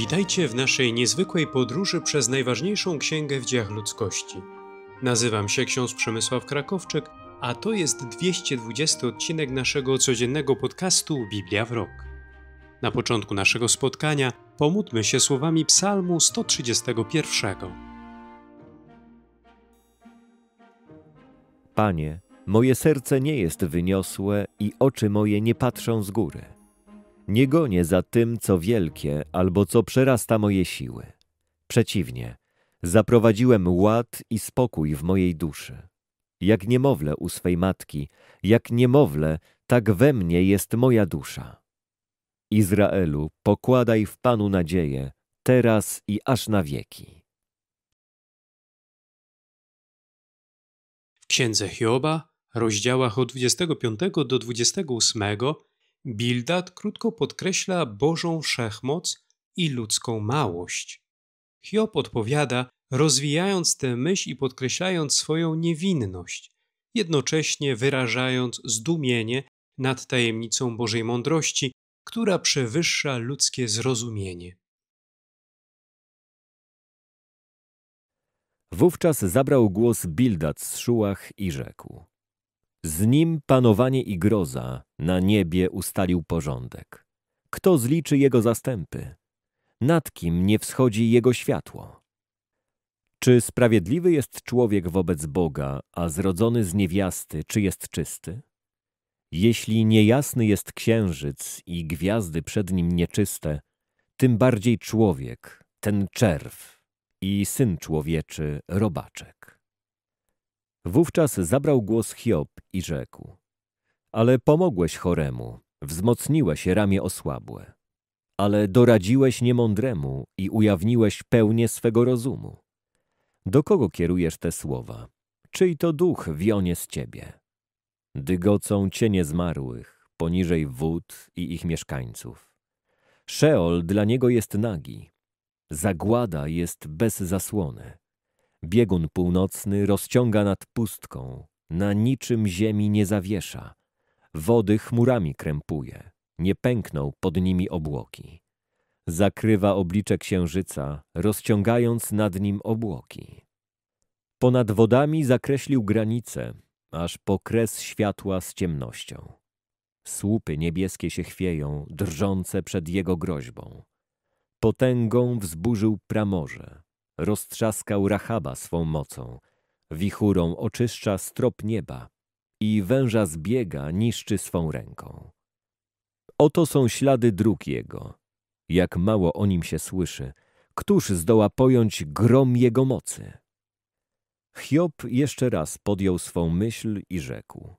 Witajcie w naszej niezwykłej podróży przez najważniejszą księgę w dziejach ludzkości. Nazywam się ksiądz Przemysław Krakowczyk, a to jest 220 odcinek naszego codziennego podcastu Biblia w rok. Na początku naszego spotkania pomódlmy się słowami Psalmu 131. Panie, moje serce nie jest wyniosłe i oczy moje nie patrzą z góry. Nie gonię za tym, co wielkie albo co przerasta moje siły. Przeciwnie, zaprowadziłem ład i spokój w mojej duszy. Jak niemowlę u swej matki, jak niemowlę, tak we mnie jest moja dusza. Izraelu, pokładaj w Panu nadzieję, teraz i aż na wieki. W Księdze Hioba, rozdziałach od 25 do 28 Bildad krótko podkreśla Bożą wszechmoc i ludzką małość. Hiob odpowiada, rozwijając tę myśl i podkreślając swoją niewinność, jednocześnie wyrażając zdumienie nad tajemnicą Bożej mądrości, która przewyższa ludzkie zrozumienie. Wówczas zabrał głos Bildad z Szułach i rzekł: z nim panowanie i groza na niebie ustalił porządek. Kto zliczy jego zastępy? Nad kim nie wschodzi jego światło? Czy sprawiedliwy jest człowiek wobec Boga, a zrodzony z niewiasty, czy jest czysty? Jeśli niejasny jest księżyc i gwiazdy przed nim nieczyste, tym bardziej człowiek, ten czerw i syn człowieczy, robaczek. Wówczas zabrał głos Hiob i rzekł. Ale pomogłeś choremu, wzmocniłeś ramię osłabłe. Ale doradziłeś niemądremu i ujawniłeś pełnię swego rozumu. Do kogo kierujesz te słowa? Czyj to duch wionie z ciebie? Dygocą cienie zmarłych, poniżej wód i ich mieszkańców. Szeol dla niego jest nagi. Zagłada jest bez zasłony. Biegun północny rozciąga nad pustką, na niczym ziemi nie zawiesza. Wody chmurami krępuje, nie pękną pod nimi obłoki. Zakrywa oblicze księżyca, rozciągając nad nim obłoki. Ponad wodami zakreślił granice, aż po kres światła z ciemnością. Słupy niebieskie się chwieją, drżące przed jego groźbą. Potęgą wzburzył pramorze, roztrzaskał Rahaba swą mocą, wichurą oczyszcza strop nieba i węża zbiega niszczy swą ręką. Oto są ślady dróg jego. Jak mało o nim się słyszy, któż zdoła pojąć grom jego mocy? Hiob jeszcze raz podjął swą myśl i rzekł.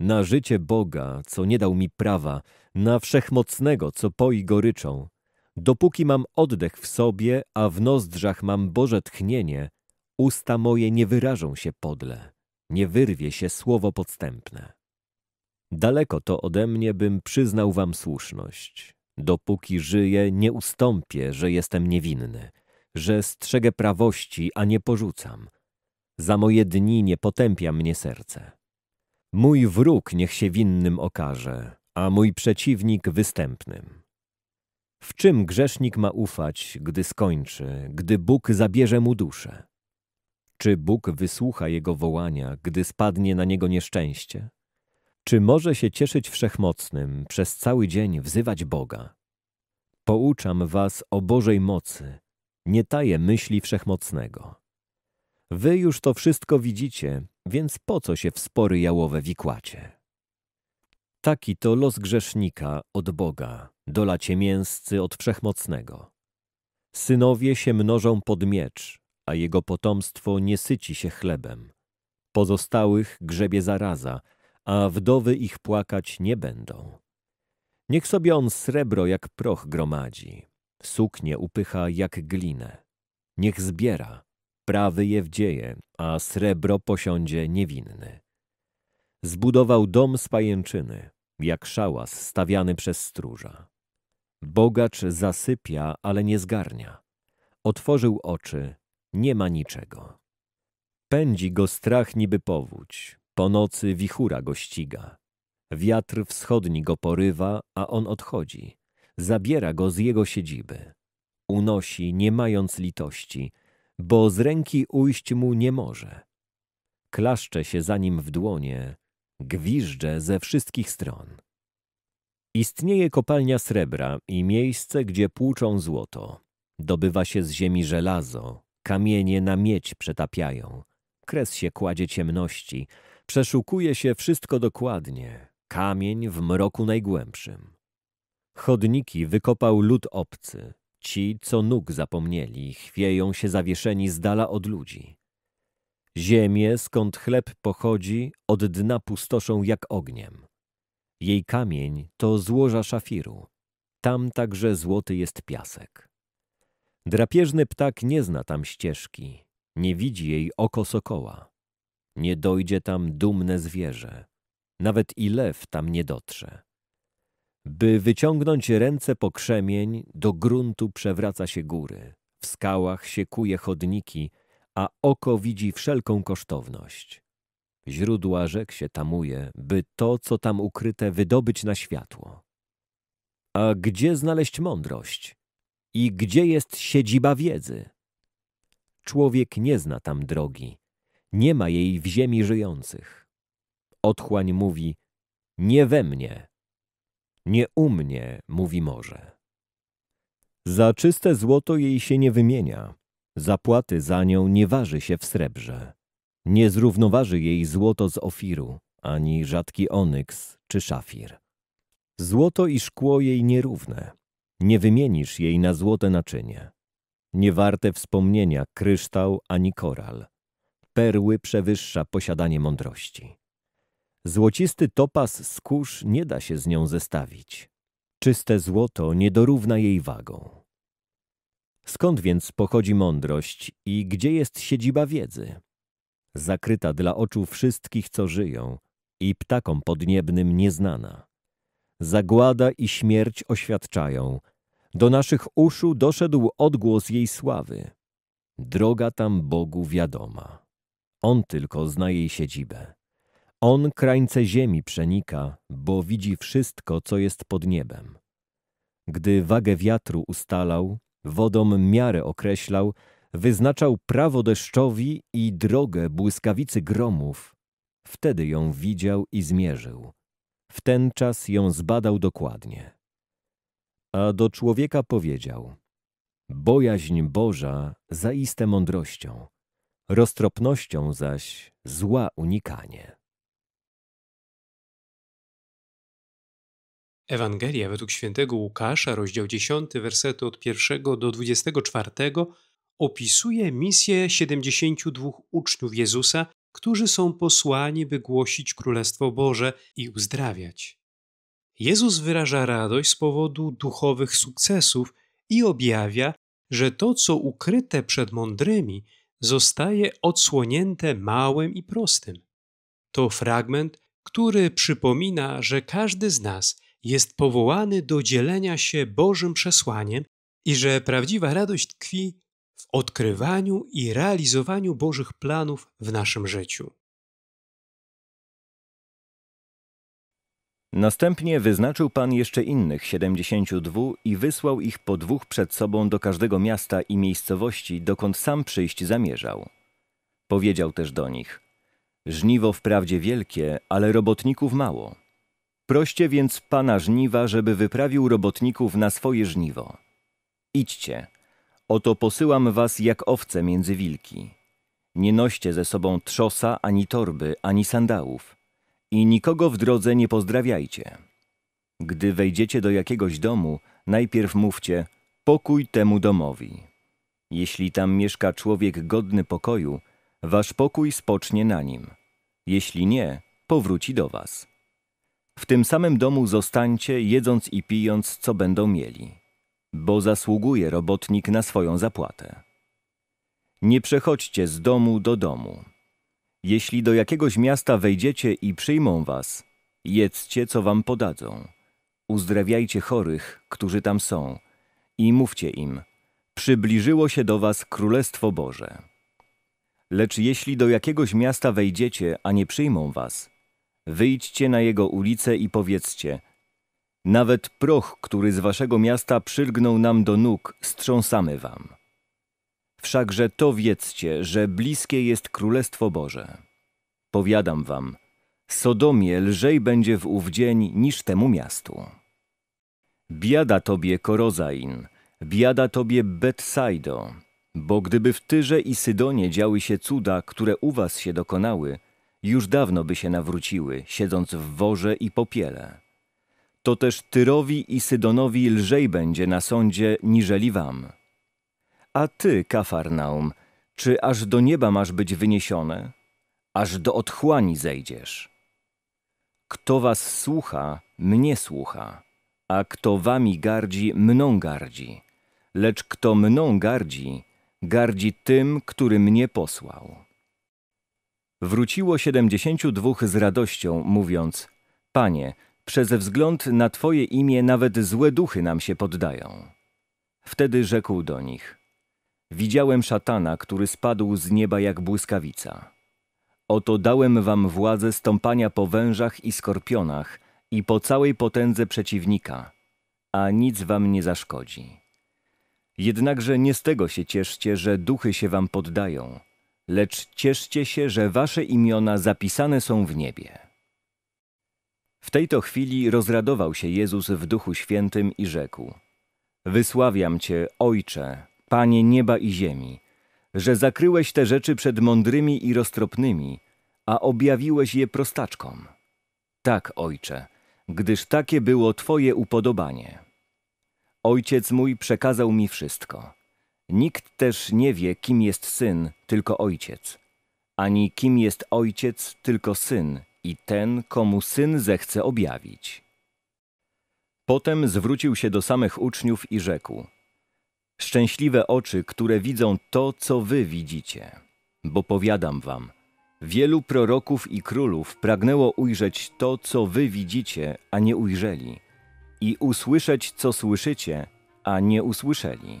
Na życie Boga, co nie dał mi prawa, na wszechmocnego, co poi goryczą, Dopóki mam oddech w sobie, a w nozdrzach mam Boże tchnienie, usta moje nie wyrażą się podle, nie wyrwie się słowo podstępne. Daleko to ode mnie, bym przyznał wam słuszność. Dopóki żyję, nie ustąpię, że jestem niewinny, że strzegę prawości, a nie porzucam. Za moje dni nie potępia mnie serce. Mój wróg niech się winnym okaże, a mój przeciwnik występnym. W czym grzesznik ma ufać, gdy skończy, gdy Bóg zabierze mu duszę? Czy Bóg wysłucha jego wołania, gdy spadnie na niego nieszczęście? Czy może się cieszyć wszechmocnym, przez cały dzień wzywać Boga? Pouczam was o Bożej mocy, nie taję myśli wszechmocnego. Wy już to wszystko widzicie, więc po co się w spory jałowe wikłacie? Taki to los grzesznika od Boga dolacie mięscy od Wszechmocnego. Synowie się mnożą pod miecz, a jego potomstwo nie syci się chlebem. Pozostałych grzebie zaraza, a wdowy ich płakać nie będą. Niech sobie on srebro jak proch gromadzi, suknie upycha jak glinę. Niech zbiera, prawy je wdzieje, a srebro posiądzie niewinny. Zbudował dom z pajęczyny, jak szałas stawiany przez stróża. Bogacz zasypia, ale nie zgarnia. Otworzył oczy, nie ma niczego. Pędzi go strach niby powódź, po nocy wichura go ściga. Wiatr wschodni go porywa, a on odchodzi. Zabiera go z jego siedziby. Unosi, nie mając litości, bo z ręki ujść mu nie może. Klaszcze się za nim w dłonie, gwiżdże ze wszystkich stron. Istnieje kopalnia srebra i miejsce, gdzie płuczą złoto. Dobywa się z ziemi żelazo, kamienie na miedź przetapiają. Kres się kładzie ciemności, przeszukuje się wszystko dokładnie, kamień w mroku najgłębszym. Chodniki wykopał lud obcy, ci, co nóg zapomnieli, chwieją się zawieszeni z dala od ludzi. Ziemię, skąd chleb pochodzi, od dna pustoszą jak ogniem. Jej kamień to złoża szafiru. Tam także złoty jest piasek. Drapieżny ptak nie zna tam ścieżki, nie widzi jej oko sokoła. Nie dojdzie tam dumne zwierzę, nawet i lew tam nie dotrze. By wyciągnąć ręce po krzemień, do gruntu przewraca się góry, w skałach się kuje chodniki, a oko widzi wszelką kosztowność źródła rzek się tamuje, by to, co tam ukryte, wydobyć na światło. A gdzie znaleźć mądrość? I gdzie jest siedziba wiedzy? Człowiek nie zna tam drogi, nie ma jej w ziemi żyjących. Otchłań mówi, nie we mnie, nie u mnie, mówi morze. Za czyste złoto jej się nie wymienia, zapłaty za nią nie waży się w srebrze. Nie zrównoważy jej złoto z ofiru, ani rzadki onyks czy szafir. Złoto i szkło jej nierówne. Nie wymienisz jej na złote naczynie. Nie warte wspomnienia kryształ ani koral. Perły przewyższa posiadanie mądrości. Złocisty topas skórz nie da się z nią zestawić. Czyste złoto nie dorówna jej wagą. Skąd więc pochodzi mądrość i gdzie jest siedziba wiedzy? zakryta dla oczu wszystkich, co żyją i ptakom podniebnym nieznana. Zagłada i śmierć oświadczają, do naszych uszu doszedł odgłos jej sławy. Droga tam Bogu wiadoma. On tylko zna jej siedzibę. On krańce ziemi przenika, bo widzi wszystko, co jest pod niebem. Gdy wagę wiatru ustalał, wodą miarę określał, wyznaczał prawo deszczowi i drogę błyskawicy gromów. Wtedy ją widział i zmierzył. W ten czas ją zbadał dokładnie. A do człowieka powiedział: Bojaźń Boża zaiste mądrością, roztropnością zaś zła unikanie. Ewangelia według świętego Łukasza, rozdział 10, wersety od 1 do 24 opisuje misję 72 uczniów Jezusa, którzy są posłani, by głosić Królestwo Boże i uzdrawiać. Jezus wyraża radość z powodu duchowych sukcesów i objawia, że to, co ukryte przed mądrymi, zostaje odsłonięte małym i prostym. To fragment, który przypomina, że każdy z nas jest powołany do dzielenia się Bożym przesłaniem i że prawdziwa radość tkwi w odkrywaniu i realizowaniu Bożych planów w naszym życiu. Następnie wyznaczył Pan jeszcze innych siedemdziesięciu dwu i wysłał ich po dwóch przed sobą do każdego miasta i miejscowości, dokąd sam przyjść zamierzał. Powiedział też do nich: Żniwo wprawdzie wielkie, ale robotników mało. Proście więc Pana żniwa, żeby wyprawił robotników na swoje żniwo. Idźcie, Oto posyłam was jak owce między wilki. Nie noście ze sobą trzosa, ani torby, ani sandałów. I nikogo w drodze nie pozdrawiajcie. Gdy wejdziecie do jakiegoś domu, najpierw mówcie pokój temu domowi. Jeśli tam mieszka człowiek godny pokoju, wasz pokój spocznie na nim. Jeśli nie, powróci do was. W tym samym domu zostańcie, jedząc i pijąc, co będą mieli bo zasługuje robotnik na swoją zapłatę. Nie przechodźcie z domu do domu. Jeśli do jakiegoś miasta wejdziecie i przyjmą was, jedzcie, co wam podadzą. Uzdrawiajcie chorych, którzy tam są, i mówcie im, przybliżyło się do was Królestwo Boże. Lecz jeśli do jakiegoś miasta wejdziecie, a nie przyjmą was, wyjdźcie na jego ulicę i powiedzcie – nawet proch, który z waszego miasta przylgnął nam do nóg, strząsamy wam. Wszakże to wiedzcie, że bliskie jest Królestwo Boże. Powiadam wam, Sodomie lżej będzie w ów dzień niż temu miastu. Biada tobie Korozain, biada tobie Betsaido, bo gdyby w Tyrze i Sydonie działy się cuda, które u was się dokonały, już dawno by się nawróciły, siedząc w worze i popiele to też Tyrowi i Sydonowi lżej będzie na sądzie niżeli wam. A ty, Kafarnaum, czy aż do nieba masz być wyniesione? Aż do otchłani zejdziesz. Kto was słucha, mnie słucha, a kto wami gardzi, mną gardzi. Lecz kto mną gardzi, gardzi tym, który mnie posłał. Wróciło siedemdziesięciu dwóch z radością, mówiąc, Panie, przez wzgląd na Twoje imię nawet złe duchy nam się poddają. Wtedy rzekł do nich: Widziałem szatana, który spadł z nieba jak błyskawica. Oto dałem wam władzę stąpania po wężach i skorpionach i po całej potędze przeciwnika, a nic wam nie zaszkodzi. Jednakże nie z tego się cieszcie, że duchy się wam poddają, lecz cieszcie się, że wasze imiona zapisane są w niebie. W tej to chwili rozradował się Jezus w Duchu Świętym i rzekł: Wysławiam Cię, Ojcze, Panie nieba i ziemi, że zakryłeś te rzeczy przed mądrymi i roztropnymi, a objawiłeś je prostaczkom. Tak, Ojcze, gdyż takie było Twoje upodobanie. Ojciec mój przekazał mi wszystko. Nikt też nie wie, kim jest syn, tylko ojciec, ani kim jest ojciec, tylko syn i ten, komu syn zechce objawić. Potem zwrócił się do samych uczniów i rzekł: Szczęśliwe oczy, które widzą to, co wy widzicie, bo powiadam wam, wielu proroków i królów pragnęło ujrzeć to, co wy widzicie, a nie ujrzeli, i usłyszeć, co słyszycie, a nie usłyszeli.